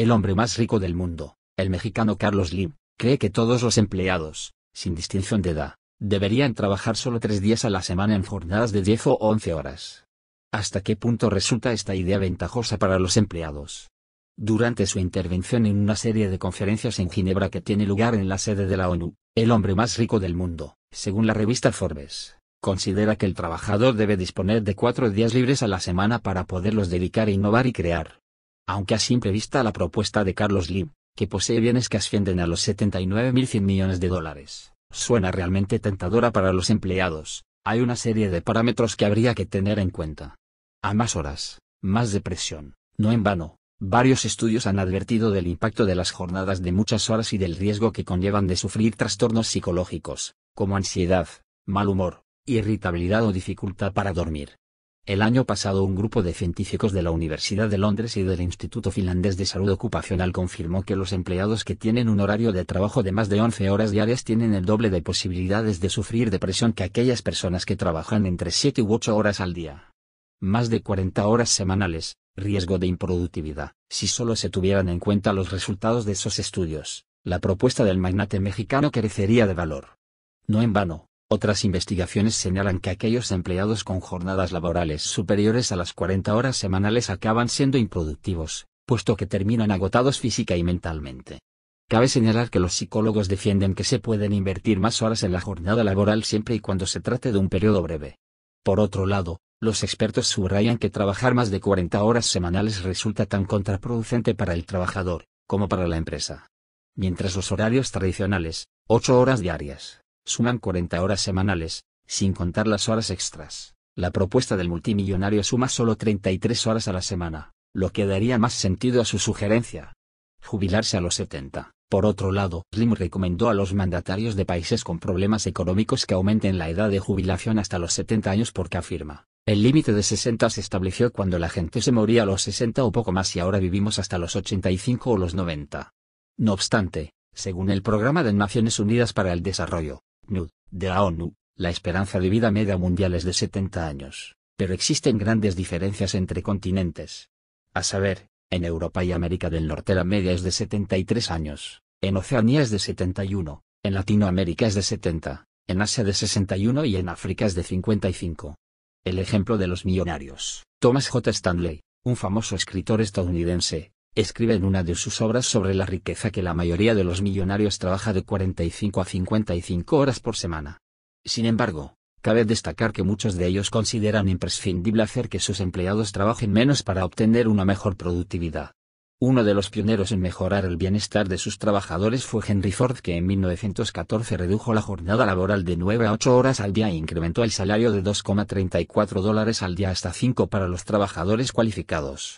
El hombre más rico del mundo, el mexicano Carlos Lim, cree que todos los empleados, sin distinción de edad, deberían trabajar solo tres días a la semana en jornadas de 10 o 11 horas. ¿Hasta qué punto resulta esta idea ventajosa para los empleados? Durante su intervención en una serie de conferencias en Ginebra que tiene lugar en la sede de la ONU, el hombre más rico del mundo, según la revista Forbes, considera que el trabajador debe disponer de cuatro días libres a la semana para poderlos dedicar a innovar y crear aunque a simple vista la propuesta de Carlos Lim, que posee bienes que ascienden a los 79.100 millones de dólares, suena realmente tentadora para los empleados, hay una serie de parámetros que habría que tener en cuenta. A más horas, más depresión, no en vano, Varios estudios han advertido del impacto de las jornadas de muchas horas y del riesgo que conllevan de sufrir trastornos psicológicos, como ansiedad, mal humor, irritabilidad o dificultad para dormir. El año pasado un grupo de científicos de la Universidad de Londres y del Instituto Finlandés de Salud Ocupacional confirmó que los empleados que tienen un horario de trabajo de más de 11 horas diarias tienen el doble de posibilidades de sufrir depresión que aquellas personas que trabajan entre 7 u 8 horas al día. Más de 40 horas semanales, riesgo de improductividad, si solo se tuvieran en cuenta los resultados de esos estudios, la propuesta del magnate mexicano carecería de valor. No en vano, otras investigaciones señalan que aquellos empleados con jornadas laborales superiores a las 40 horas semanales acaban siendo improductivos, puesto que terminan agotados física y mentalmente. Cabe señalar que los psicólogos defienden que se pueden invertir más horas en la jornada laboral siempre y cuando se trate de un periodo breve. Por otro lado, los expertos subrayan que trabajar más de 40 horas semanales resulta tan contraproducente para el trabajador, como para la empresa. Mientras los horarios tradicionales, 8 horas diarias, suman 40 horas semanales, sin contar las horas extras. La propuesta del multimillonario suma solo 33 horas a la semana, lo que daría más sentido a su sugerencia. Jubilarse a los 70. Por otro lado, Slim recomendó a los mandatarios de países con problemas económicos que aumenten la edad de jubilación hasta los 70 años porque afirma, el límite de 60 se estableció cuando la gente se moría a los 60 o poco más y ahora vivimos hasta los 85 o los 90. No obstante, según el Programa de Naciones Unidas para el Desarrollo, NUD, de la ONU, la esperanza de vida media mundial es de 70 años, pero existen grandes diferencias entre continentes. A saber, en Europa y América del Norte la media es de 73 años, en Oceanía es de 71, en Latinoamérica es de 70, en Asia de 61 y en África es de 55. El ejemplo de los millonarios. Thomas J. Stanley, un famoso escritor estadounidense, escribe en una de sus obras sobre la riqueza que la mayoría de los millonarios trabaja de 45 a 55 horas por semana. Sin embargo, cabe destacar que muchos de ellos consideran imprescindible hacer que sus empleados trabajen menos para obtener una mejor productividad. Uno de los pioneros en mejorar el bienestar de sus trabajadores fue Henry Ford que en 1914 redujo la jornada laboral de 9 a 8 horas al día e incrementó el salario de 2,34 dólares al día hasta 5 para los trabajadores cualificados.